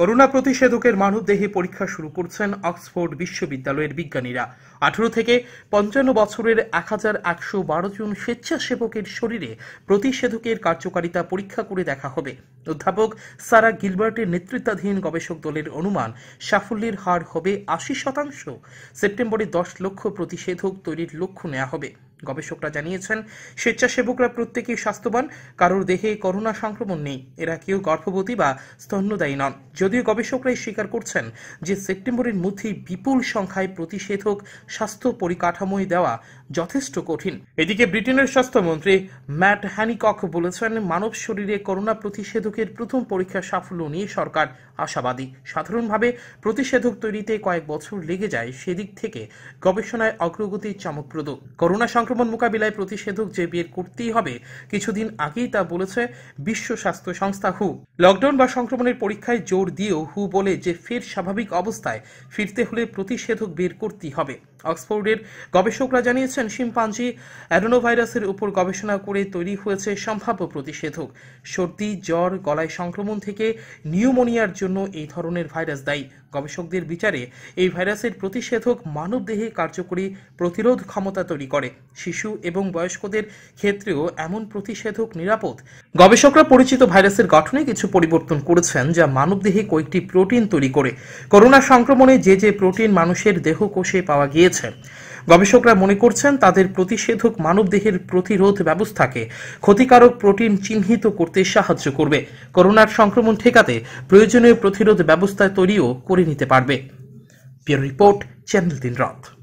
corona প্রতিষেধকের মানবদেহে পরীক্ষা শুরু করছেন অক্সফোর্ড বিশ্ববিদ্যালয়ের বিজ্ঞানীরা আঠারো থেকে পঞ্চান্ন বছরের এক হাজার একশো বারো জন স্বেচ্ছাসেবকের শরীরে প্রতিষেধকের কার্যকারিতা পরীক্ষা করে দেখা হবে অধ্যাপক সারা গিলবার্টের নেতৃত্বাধীন গবেষক দলের অনুমান সাফল্যের হার হবে আশি শতাংশ সেপ্টেম্বরে দশ লক্ষ প্রতিষেধক তৈরির লক্ষ্য নেওয়া হবে গবেষকরা জানিয়েছেন স্বেচ্ছাসেবকরা প্রত্যেকেই স্বাস্থ্যবান কারোর দেহে করোনা সংক্রমণ নেই এরা কেউ গর্ভবতী বা স্তন্যদায়ী নন যদিও গবেষকরাই স্বীকার করছেন যে সেপ্টেম্বরের মধ্যেই বিপুল সংখ্যায় প্রতিষেধক স্বাস্থ্য পরিকাঠামোয় দেওয়া যথেষ্ট কঠিন এদিকে ব্রিটেনের স্বাস্থ্যমন্ত্রী ম্যাট হ্যানিকক বলেছেন মানব শরীরে করোনা প্রতিষেধকের প্রথম পরীক্ষা সাফল্য নিয়ে সরকার আশাবাদী সাধারণভাবে প্রতিষেধক তৈরিতে কয়েক বছর লেগে যায় সেদিক থেকে গবেষণায় অগ্রগতি চমকপ্রদ করোনা সংক্রমণ মোকাবিলায় প্রতিষেধক যে বের করতেই হবে কিছুদিন আগেই তা বলেছে বিশ্ব স্বাস্থ্য সংস্থা হু লকডাউন বা সংক্রমণের পরীক্ষায় জোর দিয়েও হু বলে যে ফের স্বাভাবিক অবস্থায় ফিরতে হলে প্রতিষেধক বের করতেই হবে অক্সফোর্ডের গবেষকরা জানিয়েছেন শিম্পাঞ্জি অ্যাডোনোভাইরাসের উপর গবেষণা করে তৈরি হয়েছে সম্ভাব্য প্রতিষেধক সর্দি জ্বর গলায় সংক্রমণ থেকে নিউমোনিয়ার জন্য এই ধরনের ভাইরাস দায়ী গবেষকদের বিচারে এই ভাইরাসের প্রতিষেধক মানবদেহে কার্যকরী প্রতিরোধ ক্ষমতা তৈরি করে শিশু এবং বয়স্কদের ক্ষেত্রেও এমন প্রতিষেধক নিরাপদ গবেষকরা পরিচিত ভাইরাসের গঠনে কিছু পরিবর্তন করেছেন যা মানবদেহে কয়েকটি প্রোটিন তৈরি করে করোনা সংক্রমণে যে যে প্রোটিন মানুষের দেহকোষে পাওয়া গিয়েছে মিলছে গবেষকরা মনে করছেন তাদের প্রতিষেধক মানবদেহের প্রতিরোধ ব্যবস্থাকে ক্ষতিকারক প্রোটিন চিহ্নিত করতে সাহায্য করবে করোনার সংক্রমণ ঠেকাতে প্রয়োজনীয় প্রতিরোধ ব্যবস্থা তৈরিও করে নিতে পারবে রিপোর্ট চ্যানেল দিন রথ